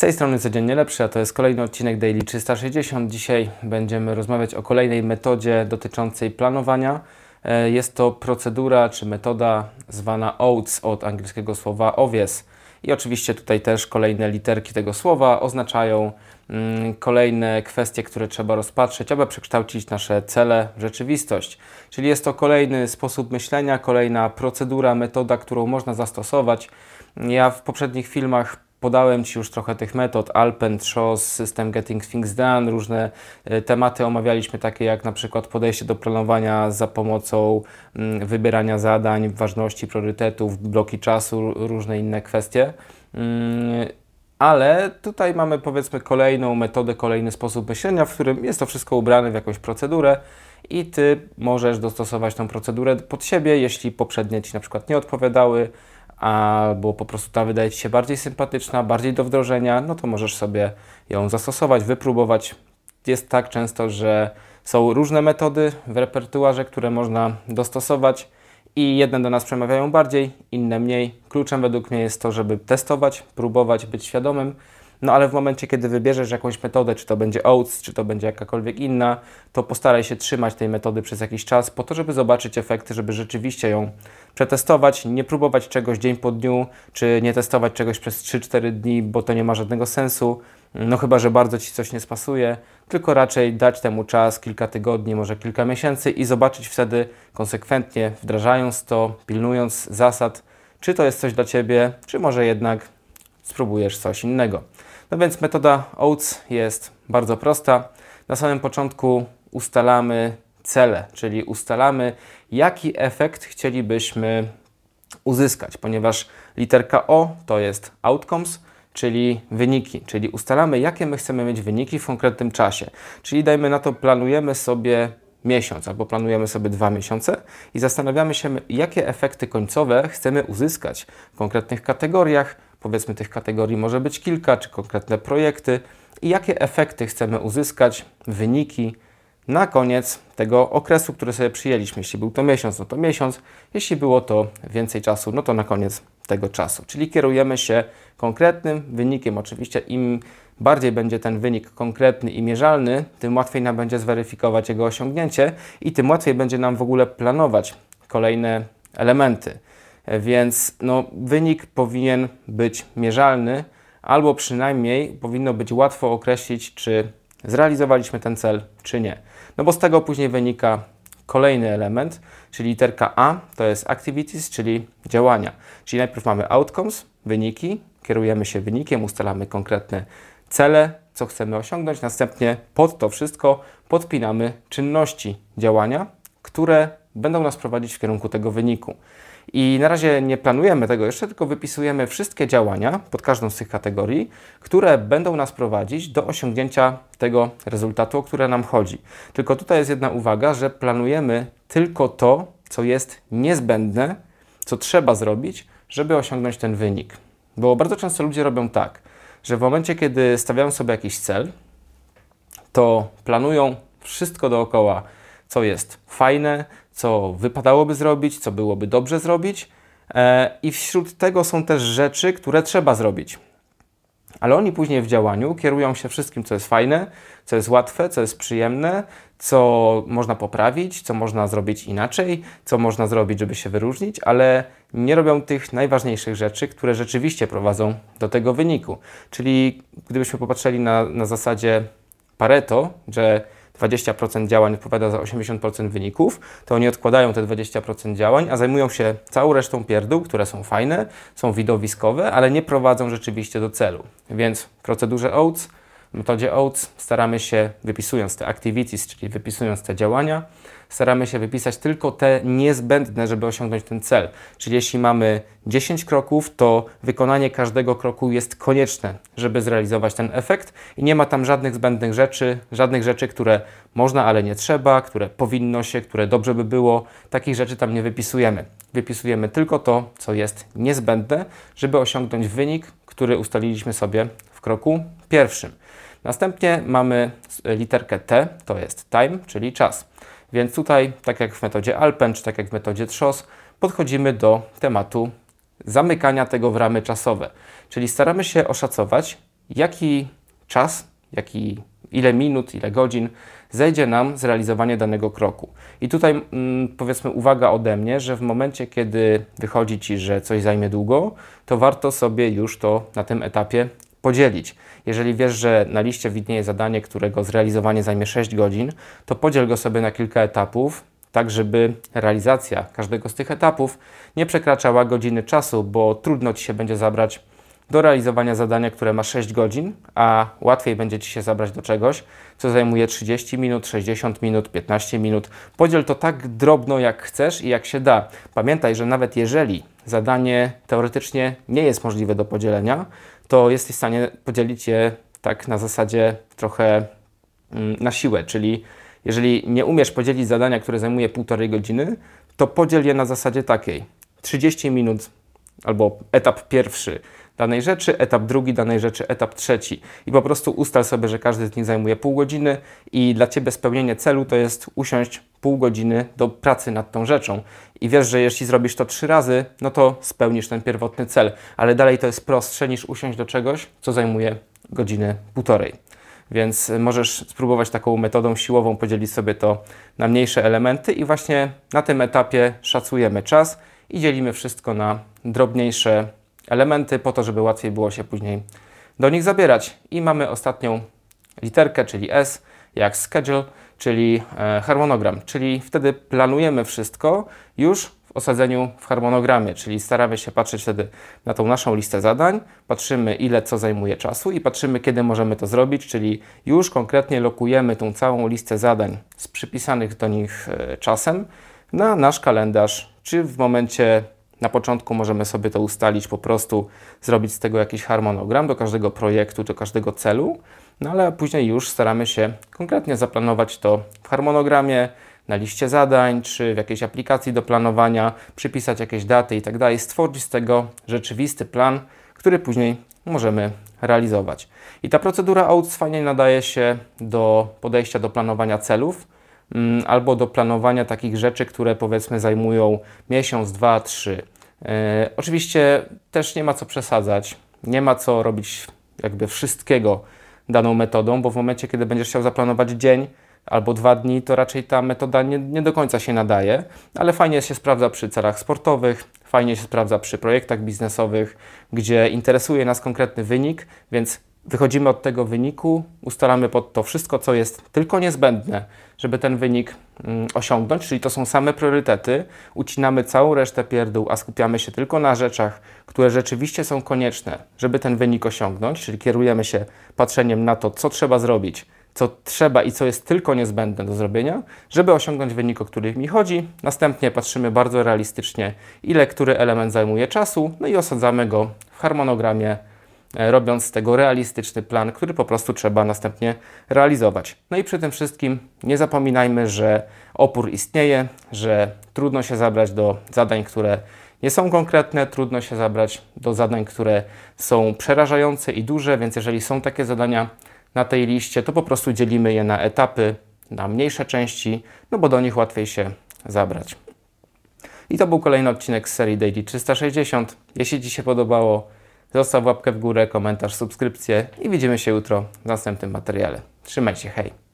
Z tej strony codziennie lepszy, a to jest kolejny odcinek Daily 360. Dzisiaj będziemy rozmawiać o kolejnej metodzie dotyczącej planowania. E, jest to procedura czy metoda zwana OATS od angielskiego słowa owies. I oczywiście tutaj też kolejne literki tego słowa oznaczają mm, kolejne kwestie, które trzeba rozpatrzeć, aby przekształcić nasze cele w rzeczywistość. Czyli jest to kolejny sposób myślenia, kolejna procedura, metoda, którą można zastosować. Ja w poprzednich filmach Podałem Ci już trochę tych metod, Alpen, Trzoz, system Getting Things Done, różne e, tematy omawialiśmy, takie jak na przykład podejście do planowania za pomocą mm, wybierania zadań, ważności, priorytetów, bloki czasu, różne inne kwestie. Mm, ale tutaj mamy powiedzmy kolejną metodę, kolejny sposób myślenia, w którym jest to wszystko ubrane w jakąś procedurę i Ty możesz dostosować tą procedurę pod siebie, jeśli poprzednie Ci na przykład nie odpowiadały, albo po prostu ta wydaje Ci się bardziej sympatyczna, bardziej do wdrożenia, no to możesz sobie ją zastosować, wypróbować. Jest tak często, że są różne metody w repertuarze, które można dostosować i jedne do nas przemawiają bardziej, inne mniej. Kluczem według mnie jest to, żeby testować, próbować, być świadomym, no ale w momencie, kiedy wybierzesz jakąś metodę, czy to będzie oats, czy to będzie jakakolwiek inna, to postaraj się trzymać tej metody przez jakiś czas po to, żeby zobaczyć efekty, żeby rzeczywiście ją przetestować, nie próbować czegoś dzień po dniu, czy nie testować czegoś przez 3-4 dni, bo to nie ma żadnego sensu. No chyba, że bardzo Ci coś nie spasuje, tylko raczej dać temu czas, kilka tygodni, może kilka miesięcy i zobaczyć wtedy konsekwentnie, wdrażając to, pilnując zasad, czy to jest coś dla Ciebie, czy może jednak spróbujesz coś innego. No więc metoda OATS jest bardzo prosta. Na samym początku ustalamy cele, czyli ustalamy, jaki efekt chcielibyśmy uzyskać, ponieważ literka O to jest outcomes, czyli wyniki, czyli ustalamy, jakie my chcemy mieć wyniki w konkretnym czasie. Czyli dajmy na to, planujemy sobie miesiąc albo planujemy sobie dwa miesiące i zastanawiamy się, jakie efekty końcowe chcemy uzyskać w konkretnych kategoriach, Powiedzmy tych kategorii może być kilka, czy konkretne projekty i jakie efekty chcemy uzyskać, wyniki na koniec tego okresu, który sobie przyjęliśmy. Jeśli był to miesiąc, no to miesiąc. Jeśli było to więcej czasu, no to na koniec tego czasu. Czyli kierujemy się konkretnym wynikiem. Oczywiście im bardziej będzie ten wynik konkretny i mierzalny, tym łatwiej nam będzie zweryfikować jego osiągnięcie i tym łatwiej będzie nam w ogóle planować kolejne elementy. Więc no, wynik powinien być mierzalny, albo przynajmniej powinno być łatwo określić, czy zrealizowaliśmy ten cel, czy nie. No bo z tego później wynika kolejny element, czyli literka A to jest activities, czyli działania. Czyli najpierw mamy outcomes, wyniki, kierujemy się wynikiem, ustalamy konkretne cele, co chcemy osiągnąć. Następnie pod to wszystko podpinamy czynności, działania, które będą nas prowadzić w kierunku tego wyniku. I na razie nie planujemy tego jeszcze, tylko wypisujemy wszystkie działania pod każdą z tych kategorii, które będą nas prowadzić do osiągnięcia tego rezultatu, o które nam chodzi. Tylko tutaj jest jedna uwaga, że planujemy tylko to, co jest niezbędne, co trzeba zrobić, żeby osiągnąć ten wynik. Bo bardzo często ludzie robią tak, że w momencie, kiedy stawiają sobie jakiś cel, to planują wszystko dookoła, co jest fajne, co wypadałoby zrobić, co byłoby dobrze zrobić. E, I wśród tego są też rzeczy, które trzeba zrobić. Ale oni później w działaniu kierują się wszystkim, co jest fajne, co jest łatwe, co jest przyjemne, co można poprawić, co można zrobić inaczej, co można zrobić, żeby się wyróżnić, ale nie robią tych najważniejszych rzeczy, które rzeczywiście prowadzą do tego wyniku. Czyli gdybyśmy popatrzyli na, na zasadzie Pareto, że 20% działań odpowiada za 80% wyników, to oni odkładają te 20% działań, a zajmują się całą resztą pierdół, które są fajne, są widowiskowe, ale nie prowadzą rzeczywiście do celu. Więc w procedurze OATS, metodzie OATS staramy się, wypisując te activities, czyli wypisując te działania, staramy się wypisać tylko te niezbędne, żeby osiągnąć ten cel. Czyli jeśli mamy 10 kroków, to wykonanie każdego kroku jest konieczne, żeby zrealizować ten efekt i nie ma tam żadnych zbędnych rzeczy, żadnych rzeczy, które można, ale nie trzeba, które powinno się, które dobrze by było. Takich rzeczy tam nie wypisujemy. Wypisujemy tylko to, co jest niezbędne, żeby osiągnąć wynik, który ustaliliśmy sobie w kroku pierwszym. Następnie mamy literkę T, to jest time, czyli czas. Więc tutaj, tak jak w metodzie Alpen, czy tak jak w metodzie Trzos, podchodzimy do tematu zamykania tego w ramy czasowe. Czyli staramy się oszacować, jaki czas, jaki, ile minut, ile godzin zejdzie nam zrealizowanie danego kroku. I tutaj mm, powiedzmy uwaga ode mnie, że w momencie, kiedy wychodzi Ci, że coś zajmie długo, to warto sobie już to na tym etapie podzielić. Jeżeli wiesz, że na liście widnieje zadanie, którego zrealizowanie zajmie 6 godzin, to podziel go sobie na kilka etapów, tak żeby realizacja każdego z tych etapów nie przekraczała godziny czasu, bo trudno Ci się będzie zabrać do realizowania zadania, które ma 6 godzin, a łatwiej będzie Ci się zabrać do czegoś, co zajmuje 30 minut, 60 minut, 15 minut. Podziel to tak drobno, jak chcesz i jak się da. Pamiętaj, że nawet jeżeli zadanie teoretycznie nie jest możliwe do podzielenia, to jesteś w stanie podzielić je tak na zasadzie trochę mm, na siłę, czyli jeżeli nie umiesz podzielić zadania, które zajmuje półtorej godziny, to podziel je na zasadzie takiej. 30 minut albo etap pierwszy danej rzeczy, etap drugi danej rzeczy, etap trzeci. I po prostu ustal sobie, że każdy z nich zajmuje pół godziny i dla Ciebie spełnienie celu to jest usiąść pół godziny do pracy nad tą rzeczą. I wiesz, że jeśli zrobisz to trzy razy, no to spełnisz ten pierwotny cel, ale dalej to jest prostsze niż usiąść do czegoś, co zajmuje godzinę, półtorej. Więc możesz spróbować taką metodą siłową podzielić sobie to na mniejsze elementy i właśnie na tym etapie szacujemy czas i dzielimy wszystko na drobniejsze elementy po to, żeby łatwiej było się później do nich zabierać. I mamy ostatnią literkę, czyli S, jak schedule, czyli e, harmonogram, czyli wtedy planujemy wszystko już w osadzeniu w harmonogramie, czyli staramy się patrzeć wtedy na tą naszą listę zadań, patrzymy ile co zajmuje czasu i patrzymy kiedy możemy to zrobić, czyli już konkretnie lokujemy tą całą listę zadań z przypisanych do nich e, czasem na nasz kalendarz, czy w momencie na początku możemy sobie to ustalić, po prostu zrobić z tego jakiś harmonogram do każdego projektu, do każdego celu, no ale później już staramy się konkretnie zaplanować to w harmonogramie, na liście zadań, czy w jakiejś aplikacji do planowania, przypisać jakieś daty i tak dalej, stworzyć z tego rzeczywisty plan, który później możemy realizować. I ta procedura OUTS nadaje się do podejścia do planowania celów mm, albo do planowania takich rzeczy, które powiedzmy zajmują miesiąc, dwa, trzy. E, oczywiście też nie ma co przesadzać, nie ma co robić jakby wszystkiego daną metodą, bo w momencie, kiedy będziesz chciał zaplanować dzień albo dwa dni, to raczej ta metoda nie, nie do końca się nadaje, ale fajnie się sprawdza przy celach sportowych, fajnie się sprawdza przy projektach biznesowych, gdzie interesuje nas konkretny wynik, więc Wychodzimy od tego wyniku, ustalamy pod to wszystko, co jest tylko niezbędne, żeby ten wynik mm, osiągnąć, czyli to są same priorytety. Ucinamy całą resztę pierdół, a skupiamy się tylko na rzeczach, które rzeczywiście są konieczne, żeby ten wynik osiągnąć, czyli kierujemy się patrzeniem na to, co trzeba zrobić, co trzeba i co jest tylko niezbędne do zrobienia, żeby osiągnąć wynik, o który mi chodzi. Następnie patrzymy bardzo realistycznie, ile który element zajmuje czasu, no i osadzamy go w harmonogramie E, robiąc z tego realistyczny plan, który po prostu trzeba następnie realizować. No i przy tym wszystkim nie zapominajmy, że opór istnieje, że trudno się zabrać do zadań, które nie są konkretne, trudno się zabrać do zadań, które są przerażające i duże, więc jeżeli są takie zadania na tej liście, to po prostu dzielimy je na etapy, na mniejsze części, no bo do nich łatwiej się zabrać. I to był kolejny odcinek z serii Daily 360. Jeśli Ci się podobało, Zostaw łapkę w górę, komentarz, subskrypcję i widzimy się jutro w następnym materiale. Trzymajcie się, hej!